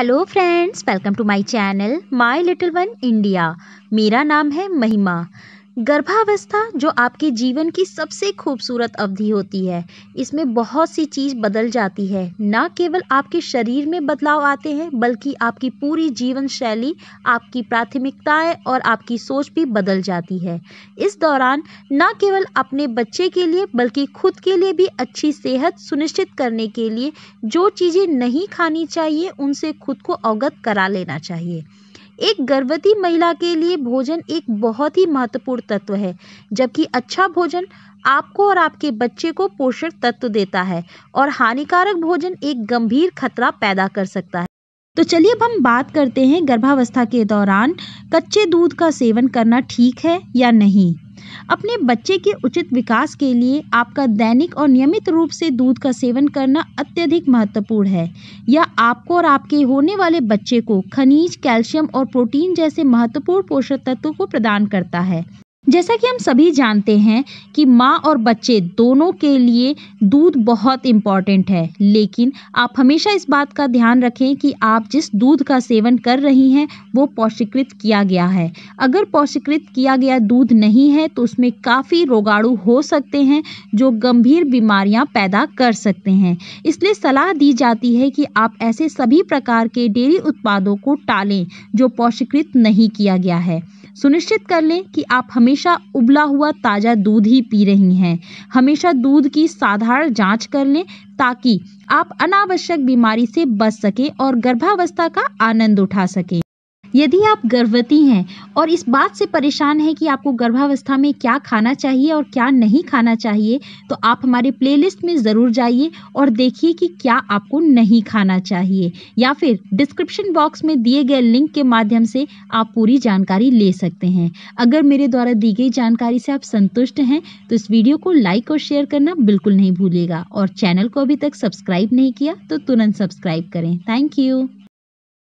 hello friends welcome to my channel my little one India मेरा नाम है महिमा गर्भावस्था जो आपके जीवन की सबसे खूबसूरत अवधि होती है इसमें बहुत सी चीज़ बदल जाती है ना केवल आपके शरीर में बदलाव आते हैं बल्कि आपकी पूरी जीवन शैली आपकी प्राथमिकताएं और आपकी सोच भी बदल जाती है इस दौरान ना केवल अपने बच्चे के लिए बल्कि खुद के लिए भी अच्छी सेहत सुनिश्चित करने के लिए जो चीज़ें नहीं खानी चाहिए उनसे खुद को अवगत करा लेना चाहिए एक गर्भवती महिला के लिए भोजन एक बहुत ही महत्वपूर्ण तत्व है जबकि अच्छा भोजन आपको और आपके बच्चे को पोषक तत्व देता है और हानिकारक भोजन एक गंभीर खतरा पैदा कर सकता है तो चलिए अब हम बात करते हैं गर्भावस्था के दौरान कच्चे दूध का सेवन करना ठीक है या नहीं अपने बच्चे के उचित विकास के लिए आपका दैनिक और नियमित रूप से दूध का सेवन करना अत्यधिक महत्वपूर्ण है यह आपको और आपके होने वाले बच्चे को खनिज कैल्शियम और प्रोटीन जैसे महत्वपूर्ण पोषक तत्वों को प्रदान करता है जैसा कि हम सभी जानते हैं कि माँ और बच्चे दोनों के लिए दूध बहुत इम्पॉर्टेंट है लेकिन आप हमेशा इस बात का ध्यान रखें कि आप जिस दूध का सेवन कर रही हैं वो पौष्टिकृत किया गया है अगर पौष्टिकृत किया गया दूध नहीं है तो उसमें काफ़ी रोगाणु हो सकते हैं जो गंभीर बीमारियाँ पैदा कर सकते हैं इसलिए सलाह दी जाती है कि आप ऐसे सभी प्रकार के डेयरी उत्पादों को टालें जो पौष्टिकृत नहीं किया गया है सुनिश्चित कर लें कि आप हमेशा उबला हुआ ताज़ा दूध ही पी रही हैं हमेशा दूध की साधारण जांच कर लें ताकि आप अनावश्यक बीमारी से बच सकें और गर्भावस्था का आनंद उठा सकें यदि आप गर्भवती हैं और इस बात से परेशान हैं कि आपको गर्भावस्था में क्या खाना चाहिए और क्या नहीं खाना चाहिए तो आप हमारे प्लेलिस्ट में ज़रूर जाइए और देखिए कि क्या आपको नहीं खाना चाहिए या फिर डिस्क्रिप्शन बॉक्स में दिए गए लिंक के माध्यम से आप पूरी जानकारी ले सकते हैं अगर मेरे द्वारा दी गई जानकारी से आप संतुष्ट हैं तो इस वीडियो को लाइक और शेयर करना बिल्कुल नहीं भूलिएगा और चैनल को अभी तक सब्सक्राइब नहीं किया तो तुरंत सब्सक्राइब करें थैंक यू